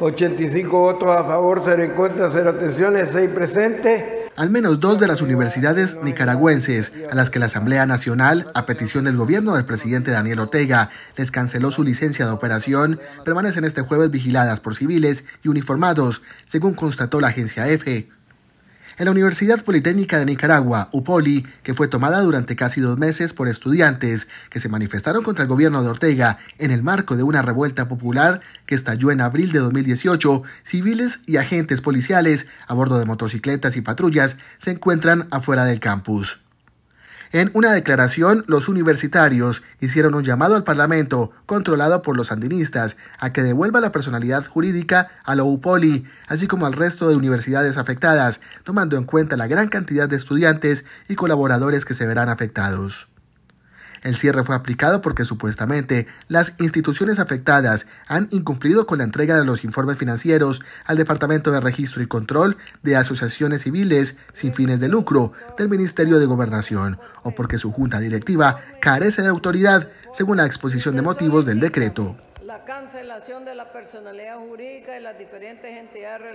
85 votos a favor, 0 en contra, 0 abstenciones, 6 presentes. Al menos dos de las universidades nicaragüenses, a las que la Asamblea Nacional, a petición del gobierno del presidente Daniel Ortega, les su licencia de operación, permanecen este jueves vigiladas por civiles y uniformados, según constató la agencia EFE. En la Universidad Politécnica de Nicaragua, UPOLI, que fue tomada durante casi dos meses por estudiantes que se manifestaron contra el gobierno de Ortega en el marco de una revuelta popular que estalló en abril de 2018, civiles y agentes policiales a bordo de motocicletas y patrullas se encuentran afuera del campus. En una declaración, los universitarios hicieron un llamado al Parlamento, controlado por los sandinistas, a que devuelva la personalidad jurídica a la UPOLI, así como al resto de universidades afectadas, tomando en cuenta la gran cantidad de estudiantes y colaboradores que se verán afectados. El cierre fue aplicado porque supuestamente las instituciones afectadas han incumplido con la entrega de los informes financieros al Departamento de Registro y Control de Asociaciones Civiles sin fines de lucro del Ministerio de Gobernación o porque su junta directiva carece de autoridad, según la exposición de motivos del decreto. La cancelación de la personalidad jurídica las diferentes entidades